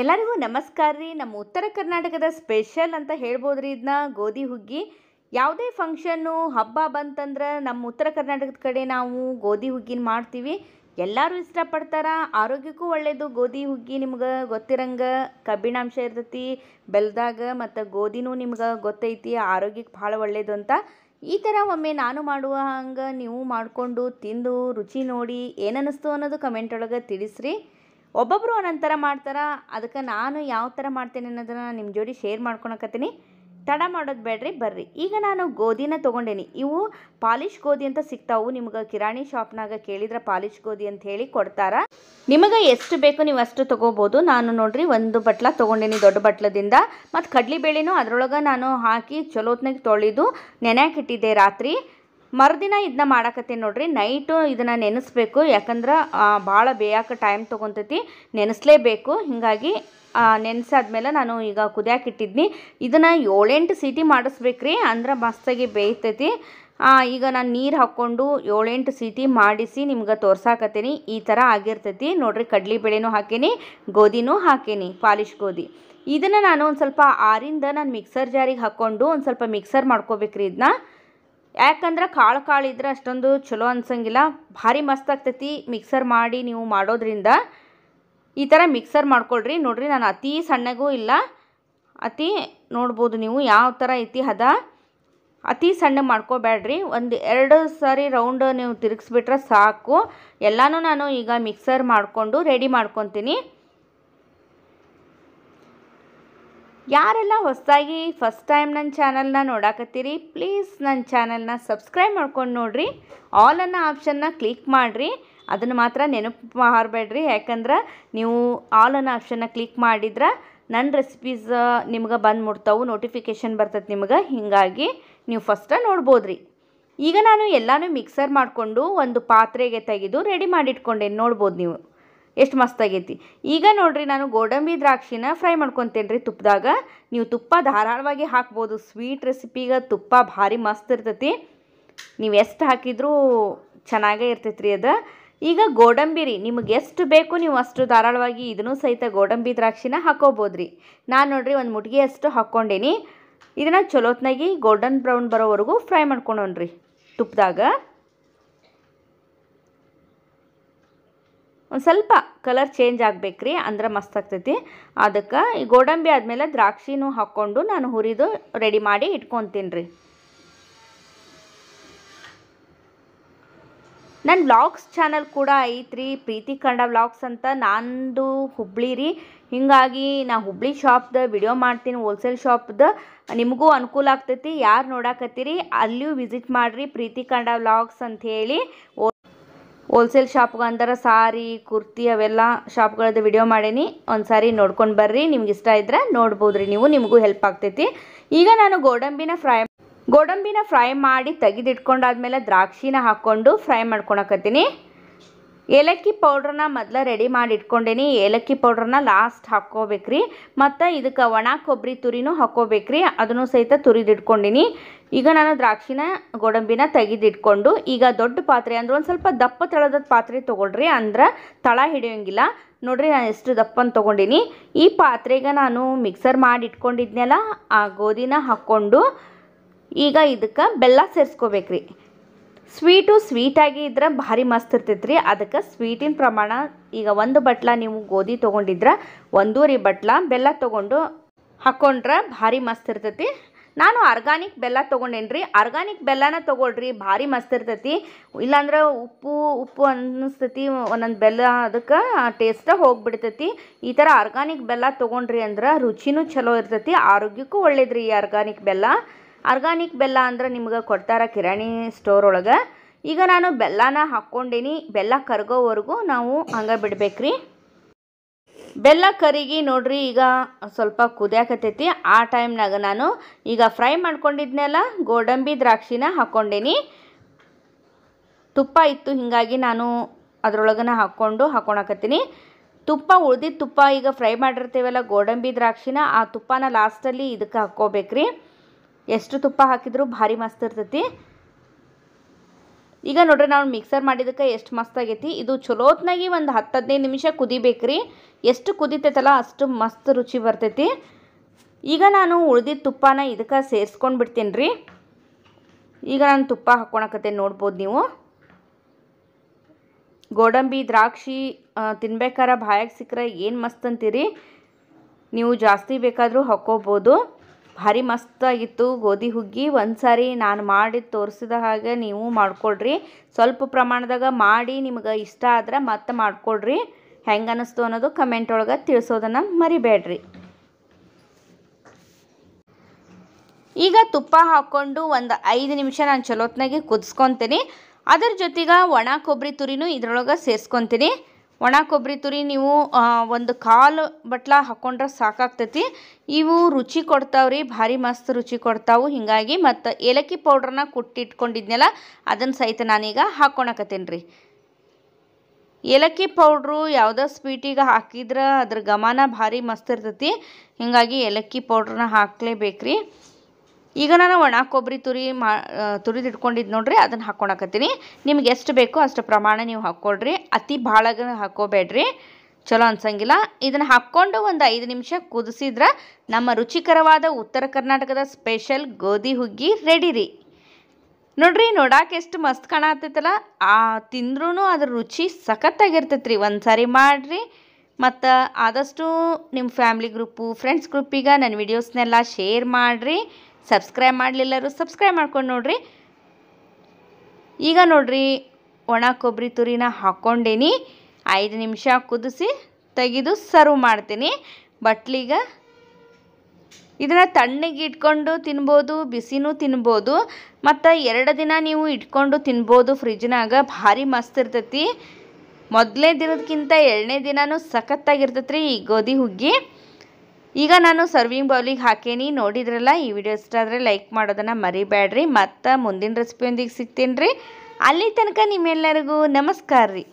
ಎಲ್ಲರಿಗೂ ನಮಸ್ಕಾರ ರೀ ನಮ್ಮ ಉತ್ತರ ಕರ್ನಾಟಕದ ಸ್ಪೆಷಲ್ ಅಂತ ಹೇಳ್ಬೋದು ರೀ ಇದನ್ನ ಗೋಧಿ ಹುಗ್ಗಿ ಯಾವುದೇ ಫಂಕ್ಷನ್ನು ಹಬ್ಬ ಬಂತಂದ್ರೆ ನಮ್ಮ ಉತ್ತರ ಕರ್ನಾಟಕದ ಕಡೆ ನಾವು ಗೋಧಿ ಹುಗ್ಗಿನ ಮಾಡ್ತೀವಿ ಎಲ್ಲರೂ ಇಷ್ಟಪಡ್ತಾರೆ ಆರೋಗ್ಯಕ್ಕೂ ಒಳ್ಳೆಯದು ಗೋಧಿ ಹುಗ್ಗಿ ನಿಮ್ಗೆ ಗೊತ್ತಿರಂಗೆ ಕಬ್ಬಿಣಾಂಶ ಇರ್ತೈತಿ ಬೆಲ್ದಾಗ ಮತ್ತು ಗೋಧಿನೂ ನಿಮ್ಗೆ ಗೊತ್ತೈತಿ ಆರೋಗ್ಯಕ್ಕೆ ಭಾಳ ಒಳ್ಳೆಯದು ಅಂತ ಈ ಥರ ಒಮ್ಮೆ ನಾನು ಮಾಡುವ ಹಂಗೆ ನೀವು ಮಾಡಿಕೊಂಡು ತಿಂದು ರುಚಿ ನೋಡಿ ಏನನ್ನಿಸ್ತು ಅನ್ನೋದು ಕಮೆಂಟ್ ಒಳಗೆ ತಿಳಿಸ್ರಿ ಒಬ್ಬೊಬ್ಬರು ಒಂದೊಂದು ಥರ ಮಾಡ್ತಾರೆ ಅದಕ್ಕೆ ನಾನು ಯಾವ ಥರ ಮಾಡ್ತೇನೆ ಅನ್ನೋದನ್ನು ನಿಮ್ಮ ಜೋಡಿ ಶೇರ್ ಮಾಡ್ಕೊಳಕತ್ತೀನಿ ತಡ ಮಾಡೋದು ಬೇಡ್ರಿ ಬರ್ರಿ ಈಗ ನಾನು ಗೋಧಿನ ತೊಗೊಂಡೇನಿ ಇವು ಪಾಲಿಶ್ ಗೋಧಿ ಅಂತ ಸಿಗ್ತಾವು ನಿಮ್ಗೆ ಕಿರಾಣಿ ಶಾಪ್ನಾಗ ಕೇಳಿದ್ರೆ ಪಾಲಿಶ್ ಗೋಧಿ ಅಂತ ಹೇಳಿ ಕೊಡ್ತಾರ ನಿಮಗೆ ಎಷ್ಟು ಬೇಕು ನೀವು ಅಷ್ಟು ತೊಗೋಬೋದು ನಾನು ನೋಡ್ರಿ ಒಂದು ಬಟ್ಲ ತೊಗೊಂಡೇನಿ ದೊಡ್ಡ ಬಟ್ಲದಿಂದ ಮತ್ತು ಕಡ್ಲಿ ಬೇಳೆನೂ ಅದರೊಳಗೆ ನಾನು ಹಾಕಿ ಚಲೋತ್ನಾಗ ತೊಳೆದು ನೆನೆಯಾಕಿಟ್ಟಿದ್ದೆ ರಾತ್ರಿ ಮರುದಿನ ಇದನ್ನ ಮಾಡಾಕತ್ತೀನಿ ನೋಡ್ರಿ ನೈಟು ಇದನ್ನ ನೆನೆಸ್ಬೇಕು ಯಾಕಂದ್ರೆ ಭಾಳ ಬೇಯಕ್ಕೆ ಟೈಮ್ ತೊಗೊತೈತಿ ನೆನೆಸ್ಲೇಬೇಕು ಹೀಗಾಗಿ ನೆನೆಸಾದ್ಮೇಲೆ ನಾನು ಈಗ ಕುದಿಯಾಕಿಟ್ಟಿದ್ನಿ ಇದನ್ನು ಏಳೆಂಟು ಸೀಟಿ ಮಾಡಿಸ್ಬೇಕ್ರಿ ಅಂದ್ರೆ ಮಸ್ತಾಗಿ ಬೇಯ್ತೈತಿ ಈಗ ನಾನು ನೀರು ಹಾಕ್ಕೊಂಡು ಏಳೆಂಟು ಸೀಟಿ ಮಾಡಿಸಿ ನಿಮ್ಗೆ ತೋರ್ಸಾಕತ್ತೀನಿ ಈ ಥರ ಆಗಿರ್ತೈತಿ ನೋಡ್ರಿ ಕಡ್ಲಿ ಬೇಳೆನೂ ಹಾಕೀನಿ ಗೋಧಿನೂ ಹಾಕೀನಿ ಪಾಲಿಶ್ ಗೋಧಿ ಇದನ್ನು ನಾನು ಒಂದು ಸ್ವಲ್ಪ ಆರಿಂದ ನಾನು ಮಿಕ್ಸರ್ ಜಾರಿಗೆ ಹಾಕ್ಕೊಂಡು ಒಂದು ಸ್ವಲ್ಪ ಮಿಕ್ಸರ್ ಮಾಡ್ಕೋಬೇಕ್ರಿ ಇದನ್ನ ಯಾಕಂದ್ರೆ ಕಾಳು ಕಾಳು ಇದ್ರೆ ಅಷ್ಟೊಂದು ಚಲೋ ಅನ್ಸಂಗಿಲ್ಲ ಭಾರಿ ಮಸ್ತ್ ಆಗ್ತೈತಿ ಮಿಕ್ಸರ್ ಮಾಡಿ ನೀವು ಮಾಡೋದ್ರಿಂದ ಈ ಥರ ಮಿಕ್ಸರ್ ಮಾಡ್ಕೊಳ್ರಿ ನೋಡ್ರಿ ನಾನು ಅತಿ ಸಣ್ಣಗೂ ಇಲ್ಲ ಅತಿ ನೋಡ್ಬೋದು ನೀವು ಯಾವ ಥರ ಐತಿ ಹದ ಅತಿ ಸಣ್ಣ ಮಾಡ್ಕೋಬೇಡ್ರಿ ಒಂದು ಎರಡು ಸಾರಿ ರೌಂಡ್ ನೀವು ತಿರುಗಿಸ್ಬಿಟ್ರೆ ಸಾಕು ಎಲ್ಲನೂ ನಾನು ಈಗ ಮಿಕ್ಸರ್ ಮಾಡಿಕೊಂಡು ರೆಡಿ ಮಾಡ್ಕೊತೀನಿ ಯಾರೆಲ್ಲ ಹೊಸದಾಗಿ ಫಸ್ಟ್ ಟೈಮ್ ನನ್ನ ಚಾನಲ್ನ ನೋಡಾಕತ್ತೀರಿ ಪ್ಲೀಸ್ ನನ್ನ ಚಾನಲ್ನ ಸಬ್ಸ್ಕ್ರೈಬ್ ಮಾಡ್ಕೊಂಡು ನೋಡಿರಿ ಆಲ್ ಅನ್ನೋ ಆಪ್ಷನ್ನ ಕ್ಲಿಕ್ ಮಾಡಿರಿ ಅದನ್ನು ಮಾತ್ರ ನೆನಪು ಮಾಡಬೇಡ್ರಿ ಯಾಕಂದ್ರೆ ನೀವು ಆಲ್ ಅನ್ನೋ ಆಪ್ಷನ್ನ ಕ್ಲಿಕ್ ಮಾಡಿದ್ರೆ ನನ್ನ ರೆಸಿಪೀಸ್ ನಿಮ್ಗೆ ಬಂದು ಮುಡ್ತಾವೆ ನೋಟಿಫಿಕೇಷನ್ ಬರ್ತದೆ ನಿಮ್ಗೆ ಹೀಗಾಗಿ ನೀವು ಫಸ್ಟ ನೋಡ್ಬೋದ್ರಿ ಈಗ ನಾನು ಎಲ್ಲಾನು ಮಿಕ್ಸರ್ ಮಾಡಿಕೊಂಡು ಒಂದು ಪಾತ್ರೆಗೆ ತೆಗೆದು ರೆಡಿ ಮಾಡಿಟ್ಕೊಂಡೇನು ನೋಡ್ಬೋದು ನೀವು ಎಷ್ಟು ಮಸ್ತಾಗೈತಿ ಈಗ ನೋಡ್ರಿ ನಾನು ಗೋಡಂಬಿ ದ್ರಾಕ್ಷಿನ ಫ್ರೈ ಮಾಡ್ಕೊತೇನೆ ರೀ ತುಪ್ಪದಾಗ ನೀವು ತುಪ್ಪ ಧಾರಾಳವಾಗಿ ಹಾಕ್ಬೋದು ಸ್ವೀಟ್ ರೆಸಿಪಿಗೆ ತುಪ್ಪ ಭಾರಿ ಮಸ್ತ್ ಇರ್ತೈತಿ ನೀವು ಎಷ್ಟು ಹಾಕಿದರೂ ಚೆನ್ನಾಗೇ ಇರ್ತೈತಿ ರೀ ಅದು ಈಗ ಗೋಡಂಬಿ ರೀ ನಿಮಗೆ ಎಷ್ಟು ಬೇಕು ನೀವು ಅಷ್ಟು ಧಾರಾಳವಾಗಿ ಇದನ್ನು ಸಹಿತ ಗೋಡಂಬಿ ದ್ರಾಕ್ಷಿನ ರೀ ನಾನು ನೋಡ್ರಿ ಒಂದು ಮುಟ್ಗಿ ಅಷ್ಟು ಹಾಕ್ಕೊಂಡೇನಿ ಇದನ್ನು ಚಲೋತ್ನಾಗಿ ಗೋಲ್ಡನ್ ಬ್ರೌನ್ ಬರೋವರೆಗೂ ಫ್ರೈ ರೀ ತುಪ್ಪದಾಗ ಒಂದು ಸ್ವಲ್ಪ ಕಲರ್ ಚೇಂಜ್ ಆಗಬೇಕು ಅಂದ್ರೆ ಮಸ್ತ್ ಆಗ್ತೈತಿ ಅದಕ್ಕೆ ಈ ಗೋಡಂಬಿ ಆದಮೇಲೆ ದ್ರಾಕ್ಷಿನೂ ಹಾಕ್ಕೊಂಡು ನಾನು ಹುರಿದು ರೆಡಿ ಮಾಡಿ ಇಟ್ಕೊತೀನಿ ರೀ ನನ್ನ ವ್ಲಾಗ್ಸ್ ಚಾನಲ್ ಕೂಡ ಐತ್ರಿ ಪ್ರೀತಿ ಕಂಡ ವ್ಲಾಗ್ಸ್ ಅಂತ ನಂದು ಹುಬ್ಳಿ ರೀ ಹೀಗಾಗಿ ನಾ ಹುಬ್ಳಿ ಶಾಪ್ದ ವಿಡಿಯೋ ಮಾಡ್ತೀನಿ ಹೋಲ್ಸೇಲ್ ಶಾಪ್ದ ನಿಮಗೂ ಅನುಕೂಲ ಆಗ್ತೈತಿ ಯಾರು ನೋಡಾಕತ್ತೀರಿ ಅಲ್ಲಿಯೂ ವಿಸಿಟ್ ಮಾಡಿರಿ ಪ್ರೀತಿ ಕಂಡ ವ್ಲಾಗ್ಸ್ ಹೇಳಿ ಹೋಲ್ಸೇಲ್ ಶಾಪ್ಗೆ ಅಂದ್ರೆ ಸಾರಿ ಕುರ್ತಿ ಅವೆಲ್ಲ ಶಾಪ್ಗಳದ್ದು ವಿಡಿಯೋ ಮಾಡೀನಿ ಒಂದು ಸಾರಿ ನೋಡ್ಕೊಂಡು ಬರ್ರಿ ನಿಮ್ಗೆ ಇಷ್ಟ ಇದ್ರೆ ನೋಡ್ಬೋದು ರೀ ನೀವು ನಿಮಗೂ ಹೆಲ್ಪ್ ಆಗ್ತೈತಿ ಈಗ ನಾನು ಗೋಡಂಬಿನ ಫ್ರೈ ಗೋಡಂಬಿನ ಫ್ರೈ ಮಾಡಿ ತೆಗೆದಿಟ್ಕೊಂಡಾದ್ಮೇಲೆ ದ್ರಾಕ್ಷಿನ ಹಾಕ್ಕೊಂಡು ಫ್ರೈ ಮಾಡ್ಕೊಳಕತ್ತೀನಿ ಏಲಕ್ಕಿ ಪೌಡ್ರನ್ನ ಮೊದಲ ರೆಡಿ ಮಾಡಿ ಇಟ್ಕೊಂಡೇನಿ ಏಲಕ್ಕಿ ಪೌಡ್ರನ್ನ ಲಾಸ್ಟ್ ಹಾಕ್ಕೋಬೇಕ್ರಿ ಮತ್ತು ಇದಕ್ಕೆ ಒಣ ಕೊಬ್ಬರಿ ತುರಿನೂ ಹಾಕ್ಕೋಬೇಕ್ರಿ ಅದನ್ನು ಸಹಿತ ತುರಿದಿಟ್ಕೊಂಡಿನಿ ಈಗ ನಾನು ದ್ರಾಕ್ಷಿನ ಗೋಡಂಬಿನ ತೆಗೆದಿಟ್ಕೊಂಡು ಈಗ ದೊಡ್ಡ ಪಾತ್ರೆ ಅಂದ್ರೆ ಒಂದು ಸ್ವಲ್ಪ ದಪ್ಪ ತಳದ ಪಾತ್ರೆ ತೊಗೊಳ್ರಿ ಅಂದ್ರೆ ತಳ ಹಿಡಿಯೋಂಗಿಲ್ಲ ನೋಡ್ರಿ ನಾನು ಎಷ್ಟು ದಪ್ಪನ ತೊಗೊಂಡಿನಿ ಈ ಪಾತ್ರೆಗೆ ನಾನು ಮಿಕ್ಸರ್ ಮಾಡಿ ಇಟ್ಕೊಂಡಿದ್ನಲ್ಲ ಆ ಗೋಧಿನ ಹಾಕ್ಕೊಂಡು ಈಗ ಇದಕ್ಕೆ ಬೆಲ್ಲ ಸೇರಿಸ್ಕೋಬೇಕ್ರಿ ಸ್ವೀಟು ಸ್ವೀಟಾಗಿ ಇದ್ರೆ ಭಾರಿ ಮಸ್ತ್ ರೀ ಅದಕ್ಕೆ ಸ್ವೀಟಿನ ಪ್ರಮಾಣ ಈಗ ಒಂದು ಬಟ್ಲ ನೀವು ಗೋಧಿ ತೊಗೊಂಡಿದ್ರೆ ಒಂದೂರಿ ಬಟ್ಲ ಬೆಲ್ಲ ತೊಗೊಂಡು ಹಾಕ್ಕೊಂಡ್ರೆ ಭಾರಿ ಮಸ್ತ್ ಇರ್ತೈತಿ ನಾನು ಆರ್ಗಾನಿಕ್ ಬೆಲ್ಲ ತೊಗೊಂಡೇನಿ ರೀ ಆರ್ಗಾನಿಕ್ ಬೆಲ್ಲನ ತೊಗೊಳ್ರಿ ಭಾರಿ ಮಸ್ತ್ ಇರ್ತೈತಿ ಇಲ್ಲಾಂದ್ರೆ ಉಪ್ಪು ಉಪ್ಪು ಅನ್ನಿಸ್ತೈತಿ ಒಂದೊಂದು ಬೆಲ್ಲ ಅದಕ್ಕೆ ಟೇಸ್ಟ ಹೋಗಿಬಿಡ್ತೈತಿ ಈ ಥರ ಆರ್ಗಾನಿಕ್ ಬೆಲ್ಲ ತೊಗೊಂಡ್ರಿ ಅಂದ್ರೆ ರುಚಿನೂ ಚಲೋ ಇರ್ತೈತಿ ಆರೋಗ್ಯಕ್ಕೂ ಒಳ್ಳೇದ್ರಿ ಈ ಆರ್ಗಾನಿಕ್ ಬೆಲ್ಲ ಆರ್ಗಾನಿಕ್ ಬೆಲ್ಲ ಅಂದ್ರೆ ನಿಮ್ಗೆ ಕೊಡ್ತಾರ ಕಿರಾಣಿ ಸ್ಟೋರ್ ಒಳಗೆ ಈಗ ನಾನು ಬೆಲ್ಲನ ಹಾಕ್ಕೊಂಡೇನಿ ಬೆಲ್ಲ ಕರಗೋವರೆಗೂ ನಾವು ಹಂಗೆ ಬಿಡ್ಬೇಕ್ರಿ ಬೆಲ್ಲ ಕರಿಗಿ ನೋಡ್ರಿ ಈಗ ಸ್ವಲ್ಪ ಕುದಿಯಾಕತ್ತೈತಿ ಆ ಟೈಮ್ನಾಗ ನಾನು ಈಗ ಫ್ರೈ ಮಾಡ್ಕೊಂಡಿದ್ನೆಲ್ಲ ಗೋಡಂಬಿ ದ್ರಾಕ್ಷಿನ ಹಾಕ್ಕೊಂಡೇನಿ ತುಪ್ಪ ಇತ್ತು ಹೀಗಾಗಿ ನಾನು ಅದರೊಳಗನ ಹಾಕ್ಕೊಂಡು ಹಾಕ್ಕೊಳಕತ್ತೀನಿ ತುಪ್ಪ ಉಳ್ದಿದ್ದ ತುಪ್ಪ ಈಗ ಫ್ರೈ ಮಾಡಿರ್ತೀವಲ್ಲ ಗೋಡಂಬಿ ದ್ರಾಕ್ಷಿನ ಆ ತುಪ್ಪನ ಲಾಸ್ಟಲ್ಲಿ ಇದಕ್ಕೆ ಹಾಕ್ಕೋಬೇಕ್ರಿ ಎಷ್ಟು ತುಪ್ಪ ಹಾಕಿದ್ರು ಭಾರಿ ಮಸ್ತ್ ಇರ್ತೈತಿ ಈಗ ನೋಡ್ರಿ ನಾವು ಮಿಕ್ಸರ್ ಮಾಡಿದಕ್ಕೆ ಎಷ್ಟು ಮಸ್ತ್ ಆಗೈತಿ ಇದು ಚಲೋತ್ನಾಗಿ ಒಂದು ಹತ್ತು ಹದಿನೈದು ನಿಮಿಷ ಕುದಿಬೇಕ್ರಿ ಎಷ್ಟು ಕುದಿತೈತಲ್ಲ ಅಷ್ಟು ಮಸ್ತ್ ರುಚಿ ಬರ್ತೈತಿ ಈಗ ನಾನು ಉಳ್ದಿದ್ದ ತುಪ್ಪನ ಇದಕ್ಕೆ ಸೇರಿಸ್ಕೊಂಡು ಬಿಡ್ತೀನಿ ರೀ ಈಗ ನಾನು ತುಪ್ಪ ಹಾಕ್ಕೊಳಕತ್ತೆ ನೋಡ್ಬೋದು ನೀವು ಗೋಡಂಬಿ ದ್ರಾಕ್ಷಿ ತಿನ್ಬೇಕಾರೆ ಬಾಯಾಗ ಸಿಕ್ಕರೆ ಏನು ಮಸ್ತ್ ಅಂತೀರಿ ನೀವು ಜಾಸ್ತಿ ಬೇಕಾದರೂ ಹಾಕ್ಕೋಬೋದು ಭಾರಿ ಮಸ್ತಾಗಿತ್ತು ಗೋಧಿ ಹುಗ್ಗಿ ಒಂದು ಸಾರಿ ನಾನು ಮಾಡಿ ತೋರಿಸಿದ ಹಾಗೆ ನೀವು ಮಾಡಿಕೊಡ್ರಿ ಸ್ವಲ್ಪ ಪ್ರಮಾಣದಾಗ ಮಾಡಿ ನಿಮ್ಗೆ ಇಷ್ಟ ಆದ್ರೆ ಮತ್ತೆ ಮಾಡಿಕೊಡ್ರಿ ಹೆಂಗೆ ಅನ್ನಿಸ್ತು ಅನ್ನೋದು ಕಮೆಂಟ್ ಒಳಗೆ ತಿಳಿಸೋದನ್ನು ಮರಿಬೇಡ್ರಿ ಈಗ ತುಪ್ಪ ಹಾಕ್ಕೊಂಡು ಒಂದು ಐದು ನಿಮಿಷ ನಾನು ಚಲೋತ್ನಾಗೆ ಕುದಿಸ್ಕೊತೀನಿ ಅದ್ರ ಜೊತೆಗೆ ಒಣ ಕೊಬ್ಬರಿ ತುರಿನೂ ಇದ್ರೊಳಗೆ ಸೇರಿಸ್ಕೊತೀನಿ ಒಣ ಕೊಬ್ಬರಿ ತುರಿ ನೀವು ಒಂದು ಕಾಲು ಬಟ್ಲ ಹಾಕ್ಕೊಂಡ್ರೆ ಸಾಕಾಗ್ತೈತಿ ಇವು ರುಚಿ ಕೊಡ್ತಾವ್ರಿ ಭಾರಿ ಮಸ್ತ್ ರುಚಿ ಕೊಡ್ತಾವು ಹೀಗಾಗಿ ಮತ್ತು ಏಲಕ್ಕಿ ಪೌಡ್ರನ್ನ ಕುಟ್ಟಿಟ್ಕೊಂಡಿದ್ನಲ್ಲ ಅದನ್ನು ಸಹಿತ ನಾನೀಗ ಹಾಕ್ಕೊಳಕತ್ತೀನಿ ರೀ ಏಲಕ್ಕಿ ಪೌಡ್ರು ಯಾವುದೋ ಸ್ವೀಟಿಗೆ ಹಾಕಿದ್ರೆ ಅದ್ರ ಗಮನ ಭಾರಿ ಮಸ್ತ್ ಇರ್ತೈತಿ ಹೀಗಾಗಿ ಏಲಕ್ಕಿ ಪೌಡ್ರನ್ನ ಹಾಕ್ಲೇಬೇಕ್ರಿ ಈಗ ನಾನು ಒಣ ಕೊಬ್ಬರಿ ತುರಿ ಮಾ ತುರಿದಿಟ್ಕೊಂಡಿದ್ದು ನೋಡ್ರಿ ಅದನ್ನು ಹಾಕ್ಕೊಳಕತ್ತೀನಿ ನಿಮ್ಗೆ ಎಷ್ಟು ಬೇಕೋ ಅಷ್ಟು ಪ್ರಮಾಣ ನೀವು ಹಾಕ್ಕೊಳ್ರಿ ಅತಿ ಭಾಳ ಹಾಕ್ಕೋಬೇಡ್ರಿ ಚಲೋ ಅನ್ಸಂಗಿಲ್ಲ ಇದನ್ನು ಹಾಕ್ಕೊಂಡು ಒಂದು ಐದು ನಿಮಿಷ ಕುದಿಸಿದ್ರೆ ನಮ್ಮ ರುಚಿಕರವಾದ ಉತ್ತರ ಕರ್ನಾಟಕದ ಸ್ಪೆಷಲ್ ಗೋಧಿ ಹುಗ್ಗಿ ರೆಡಿ ರೀ ನೋಡ್ರಿ ನೋಡಕ್ಕೆ ಎಷ್ಟು ಮಸ್ತ್ ಕಾಣತ್ತೈತಲ್ಲ ಆ ತಿಂದ್ರೂ ಅದ್ರ ರುಚಿ ಸಖತ್ತಾಗಿರ್ತೈತ್ರಿ ಒಂದು ಸಾರಿ ಮಾಡಿರಿ ಮತ್ತು ಆದಷ್ಟು ನಿಮ್ಮ ಫ್ಯಾಮ್ಲಿ ಗ್ರೂಪು ಫ್ರೆಂಡ್ಸ್ ಗ್ರೂಪಿಗೆ ನನ್ನ ವಿಡಿಯೋಸ್ನೆಲ್ಲ ಶೇರ್ ಮಾಡಿರಿ ಸಬ್ಸ್ಕ್ರೈಬ್ ಮಾಡಲಿಲ್ಲರೂ ಸಬ್ಸ್ಕ್ರೈಬ್ ಮಾಡ್ಕೊಂಡು ನೋಡ್ರಿ ಈಗ ನೋಡ್ರಿ ಒಣ ಕೊಬ್ಬರಿ ತುರಿನ ಹಾಕ್ಕೊಂಡೇನಿ ಐದು ನಿಮಿಷ ಕುದಿಸಿ ತೆಗೆದು ಸರ್ವ್ ಮಾಡ್ತೀನಿ ಬಟ್ಲಿಗೆ ಇದನ್ನು ತಣ್ಣಗೆ ಇಟ್ಕೊಂಡು ತಿನ್ಬೋದು ಬಿಸಿನೂ ತಿನ್ಬೋದು ಮತ್ತು ಎರಡು ದಿನ ನೀವು ಇಟ್ಕೊಂಡು ತಿನ್ಬೋದು ಫ್ರಿಜ್ನಾಗ ಭಾರಿ ಮಸ್ತ್ ಇರ್ತೈತಿ ಮೊದಲನೇ ದಿನದಕ್ಕಿಂತ ಎರಡನೇ ದಿನವೂ ಸಖತ್ತಾಗಿರ್ತೈತ್ರಿ ಈ ಗೋಧಿ ಹುಗ್ಗಿ ಈಗ ನಾನು ಸರ್ವಿಂಗ್ ಬೌಲಿಗೆ ಹಾಕೇನಿ ನೋಡಿದ್ರಲ್ಲ ಈ ವಿಡಿಯೋ ಇಷ್ಟ ಆದರೆ ಲೈಕ್ ಮಾಡೋದನ್ನು ಮರಿಬೇಡ್ರಿ ಮತ್ತು ಮುಂದಿನ ರೆಸಿಪಿಯೊಂದಿಗೆ ಸಿಗ್ತೀನಿ ರೀ ಅಲ್ಲಿ ತನಕ ನಿಮ್ಮೆಲ್ಲರಿಗೂ ನಮಸ್ಕಾರ ರೀ